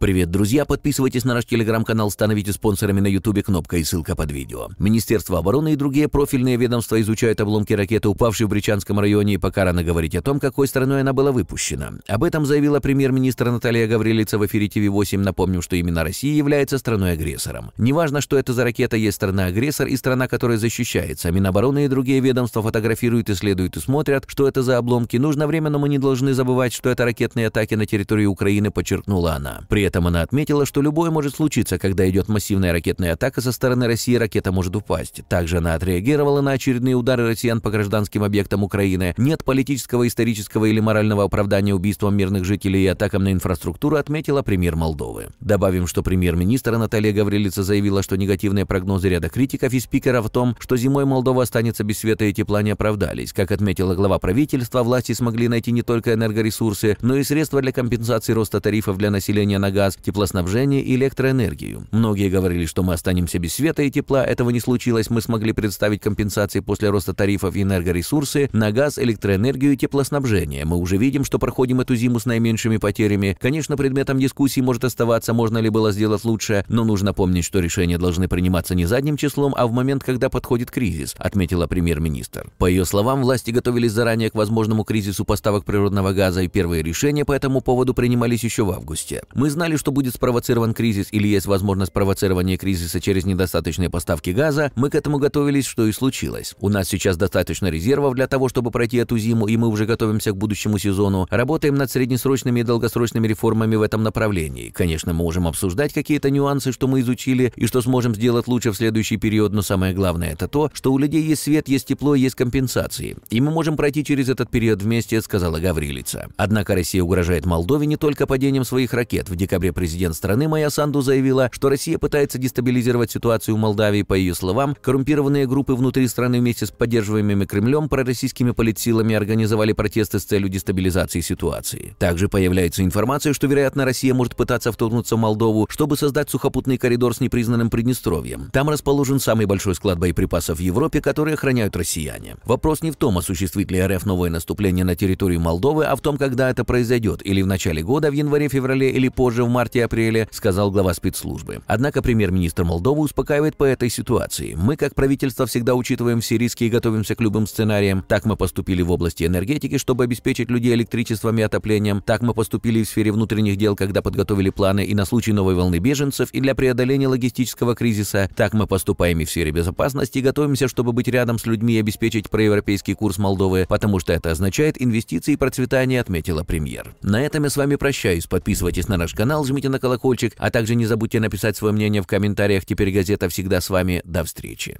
Привет, друзья! Подписывайтесь на наш телеграм-канал, становитесь спонсорами на ютубе, кнопка и ссылка под видео. Министерство обороны и другие профильные ведомства изучают обломки ракеты, упавшей в Бричанском районе, и пока рано говорить о том, какой страной она была выпущена. Об этом заявила премьер-министр Наталья Гаврилица в эфире ТВ-8. Напомню, что именно Россия является страной-агрессором. Неважно, что это за ракета, есть страна-агрессор и страна, которая защищается. Минобороны и другие ведомства фотографируют, исследуют и смотрят, что это за обломки. Нужно время, но мы не должны забывать, что это ракетные атаки на территории Украины, подчеркнула она. При этом она отметила, что любое может случиться, когда идет массивная ракетная атака со стороны России, ракета может упасть. Также она отреагировала на очередные удары россиян по гражданским объектам Украины. Нет политического, исторического или морального оправдания убийствам мирных жителей и атакам на инфраструктуру, отметила премьер Молдовы. Добавим, что премьер-министр Наталья Гаврилица заявила, что негативные прогнозы ряда критиков и спикеров в том, что зимой Молдова останется без света и тепла, не оправдались. Как отметила глава правительства, власти смогли найти не только энергоресурсы, но и средства для компенсации роста тарифов для населения на газ газ, теплоснабжение и электроэнергию. Многие говорили, что мы останемся без света и тепла, этого не случилось, мы смогли представить компенсации после роста тарифов и энергоресурсы на газ, электроэнергию и теплоснабжение. Мы уже видим, что проходим эту зиму с наименьшими потерями. Конечно, предметом дискуссии может оставаться, можно ли было сделать лучше, но нужно помнить, что решения должны приниматься не задним числом, а в момент, когда подходит кризис, отметила премьер-министр. По ее словам, власти готовились заранее к возможному кризису поставок природного газа, и первые решения по этому поводу принимались еще в августе. Мы знаем, знали, что будет спровоцирован кризис или есть возможность спровоцирования кризиса через недостаточные поставки газа, мы к этому готовились, что и случилось. У нас сейчас достаточно резервов для того, чтобы пройти эту зиму, и мы уже готовимся к будущему сезону. Работаем над среднесрочными и долгосрочными реформами в этом направлении. Конечно, мы можем обсуждать какие-то нюансы, что мы изучили, и что сможем сделать лучше в следующий период, но самое главное – это то, что у людей есть свет, есть тепло, есть компенсации. И мы можем пройти через этот период вместе, сказала Гаврилица. Однако Россия угрожает Молдове не только падением своих ракет. В декабре декабре президент страны Майя Санду заявила, что Россия пытается дестабилизировать ситуацию в Молдавии. По ее словам, коррумпированные группы внутри страны вместе с поддерживаемыми Кремлем пророссийскими политсилами организовали протесты с целью дестабилизации ситуации. Также появляется информация, что, вероятно, Россия может пытаться вторгнуться в Молдову, чтобы создать сухопутный коридор с непризнанным Приднестровьем. Там расположен самый большой склад боеприпасов в Европе, которые охраняют россияне. Вопрос не в том, осуществит ли РФ новое наступление на территорию Молдовы, а в том, когда это произойдет, или в начале года, в январе-феврале, или позже, в марте-апреле, сказал глава спецслужбы. Однако премьер-министр Молдовы успокаивает по этой ситуации. Мы, как правительство, всегда учитываем все риски и готовимся к любым сценариям. Так мы поступили в области энергетики, чтобы обеспечить людей электричеством и отоплением. Так мы поступили в сфере внутренних дел, когда подготовили планы и на случай новой волны беженцев, и для преодоления логистического кризиса. Так мы поступаем и в сфере безопасности, и готовимся, чтобы быть рядом с людьми и обеспечить проевропейский курс Молдовы, потому что это означает инвестиции и процветание, отметила премьер. На этом я с вами прощаюсь. Подписывайтесь на наш канал канал, жмите на колокольчик, а также не забудьте написать свое мнение в комментариях. Теперь газета всегда с вами. До встречи.